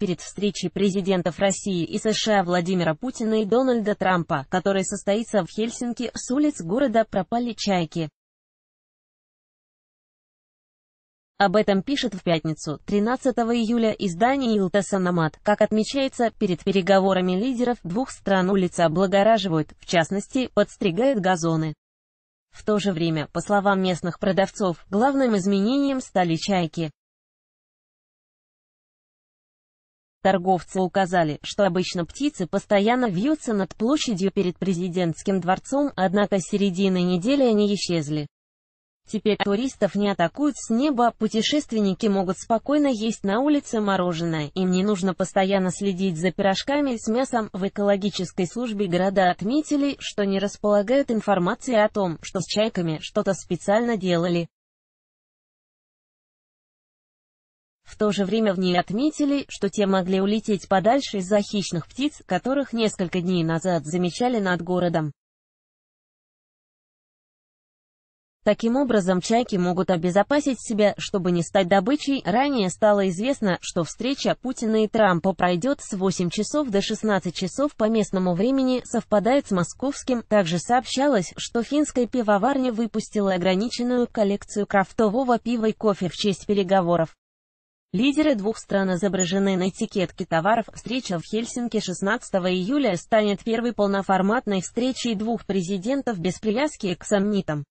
перед встречей президентов России и США Владимира Путина и Дональда Трампа, который состоится в Хельсинки, с улиц города пропали чайки. Об этом пишет в пятницу, 13 июля, издание «Илтаса Намат». Как отмечается, перед переговорами лидеров двух стран улицы облагораживают, в частности, подстригают газоны. В то же время, по словам местных продавцов, главным изменением стали чайки. Торговцы указали, что обычно птицы постоянно вьются над площадью перед президентским дворцом, однако с середины недели они исчезли. Теперь туристов не атакуют с неба, путешественники могут спокойно есть на улице мороженое, им не нужно постоянно следить за пирожками с мясом. В экологической службе города отметили, что не располагают информацией о том, что с чайками что-то специально делали. В то же время в ней отметили, что те могли улететь подальше из-за хищных птиц, которых несколько дней назад замечали над городом. Таким образом, чайки могут обезопасить себя, чтобы не стать добычей. Ранее стало известно, что встреча Путина и Трампа пройдет с 8 часов до 16 часов по местному времени, совпадает с московским. Также сообщалось, что финская пивоварня выпустила ограниченную коллекцию крафтового пива и кофе в честь переговоров. Лидеры двух стран изображены на этикетке товаров. Встреча в Хельсинки 16 июля станет первой полноформатной встречей двух президентов без привязки к саммитам.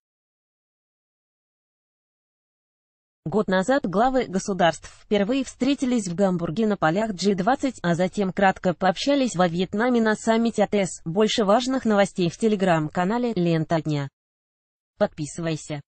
Год назад главы государств впервые встретились в Гамбурге на полях G20, а затем кратко пообщались во Вьетнаме на саммите АТС. Больше важных новостей в телеграм-канале «Лента дня». Подписывайся.